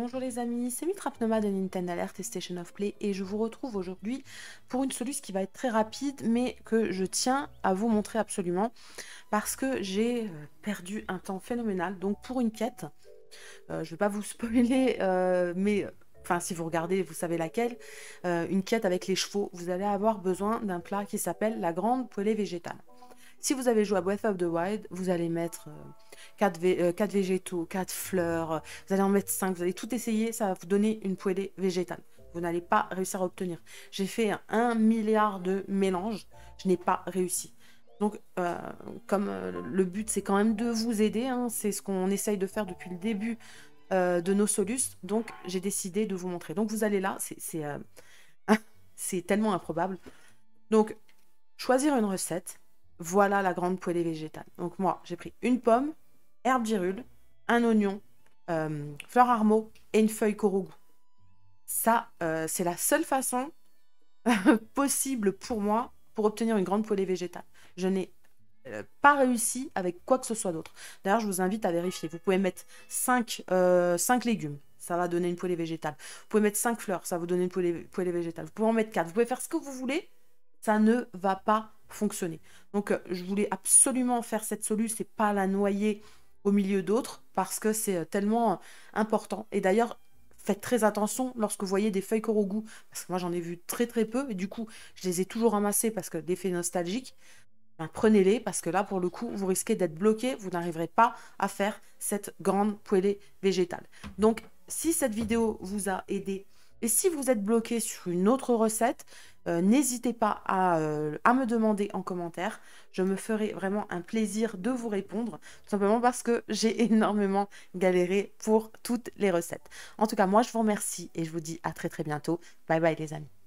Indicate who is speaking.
Speaker 1: Bonjour les amis, c'est Mitrapnoma de Nintendo Alert et Station of Play et je vous retrouve aujourd'hui pour une solution qui va être très rapide mais que je tiens à vous montrer absolument parce que j'ai euh, perdu un temps phénoménal donc pour une quête, je euh, je vais pas vous spoiler euh, mais enfin si vous regardez vous savez laquelle, une quête avec les chevaux, vous allez avoir besoin d'un plat qui s'appelle la grande poêlée végétale. Si vous avez joué à Breath of the Wild, vous allez mettre 4, euh, euh, végétaux, 4 fleurs, euh, vous allez en mettre 5, vous allez tout essayer, ça va vous donner une poêlée végétale. Vous n'allez pas réussir à obtenir. J'ai fait un milliard de mélanges, je n'ai pas réussi. Donc, comme le but, c'est quand même de vous aider, hein, c'est ce qu'on essaye de faire depuis le début de nos solus, donc j'ai décidé de vous montrer. Donc, vous allez là, c'est tellement improbable. Donc, choisir une recette, voilà la grande poêlée végétale. Donc moi, j'ai pris une pomme, herbe d'irule, un oignon, fleurs fleur armo et une feuille korogu. Ça, euh, c'est la seule façon possible pour moi pour obtenir une grande poêlée végétale. Je n'ai euh, pas réussi avec quoi que ce soit d'autre. D'ailleurs, je vous invite à vérifier. Vous pouvez mettre 5, 5 euh, légumes, ça va donner une poêlée végétale. Vous pouvez mettre 5 fleurs, ça va vous donner une poêlée, poêlée végétale. Vous pouvez en mettre 4, vous pouvez faire ce que vous voulez, ça ne va pas fonctionner. Donc euh, je voulais absolument faire cette soluce et pas la noyer au milieu d'autres parce que c'est euh, tellement euh, important. Et d'ailleurs, faites très attention lorsque vous voyez des feuilles corogou. parce que moi j'en ai vu très très peu, et du coup je les ai toujours ramassées parce que des nostalgique, nostalgiques. Ben, prenez-les, parce que là pour le coup vous risquez d'être bloqué, vous n'arriverez pas à faire cette grande poêlée végétale. Donc si cette vidéo vous a aidé, et si vous êtes bloqué sur une autre recette, euh, n'hésitez pas euh, à, me demander en commentaire. Je me ferai vraiment un plaisir de vous répondre, tout simplement parce que j'ai énormément galéré pour toutes les recettes. En tout cas, moi, je vous remercie et je vous dis à très très bientôt. Bye bye les amis.